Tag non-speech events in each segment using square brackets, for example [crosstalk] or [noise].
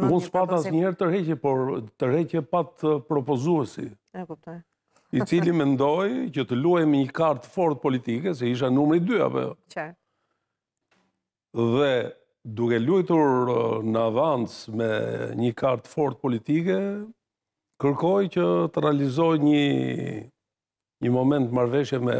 Unë shpata pra, asë njerë të rejqe, por të rejqe pat uh, propozuesi. E, kuptaj. I cili [laughs] me ndoj që të luaj me një kartë fort politike, se isha numri 2, apë. Qa? Dhe duke luajtur uh, në avans me një kartë fort politike, kërkoj që të realizoj një një moment marveshe me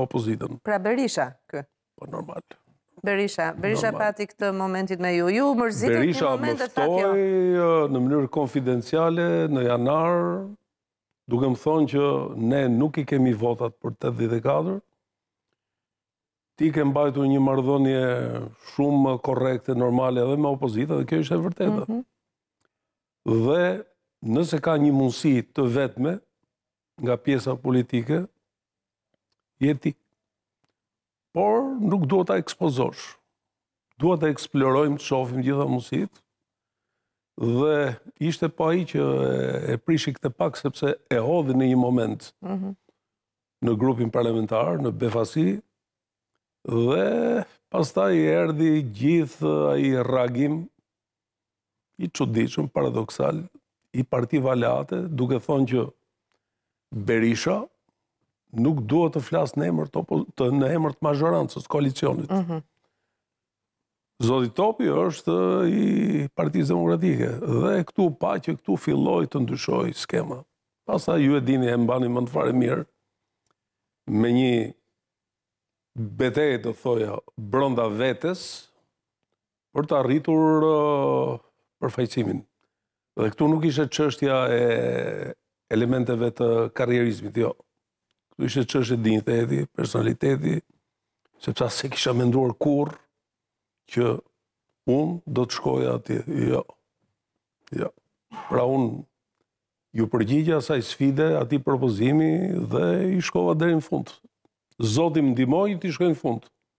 opozitën. Pra Berisha, kë? Po, normalë. Berisha, Berisha pati këtë momentit me ju. Ju mërzitë këtë momentet, fakjo. Berisha mëftoj jo. në mënyrë konfidenciale në janar, duke më thonë që ne nuk i kemi votat për 84, ti ke mbajtu një mardhonje shumë korekte, normale edhe me opozita, dhe kjo është e vërtetë. Mhm. Dhe nëse ka një mundësi të vetme nga pjesa politike, jeti por nuk duhet të ekspozosh. Duhet të eksplorojmë të shofim gjitha musit, dhe ishte pa i që e prishi këtë pak, sepse e hodhi në një moment mhm. në grupin parlamentar, në Befasi, dhe pastaj i erdi gjithë i ragim i qëdishëm, paradoksal, i parti valate, duke thonë që Berisha, nuk duhet të flasë në emër të në emër të mazhorancës, koalicionit. Mhm. Zodit Topi është i partijës demokratike, dhe këtu pa që këtu filloj të ndyshoj skema. Pasa ju e dini e mbani më të fare mirë, me një betejë të thoja, brënda vetës, për të arritur uh, përfajcimin. Dhe këtu nuk ishe qështja e elementeve të karrierizmit, jo këtu ishte që është identiteti, personaliteti, sepse se kisha menduar kur që unë do të shkoja atje. Jo, jo. Pra unë ju përgjigja saj sfide, ati propozimi dhe i shkova dherën fundë. Zotim ndimoj ti i shkojnë fundë.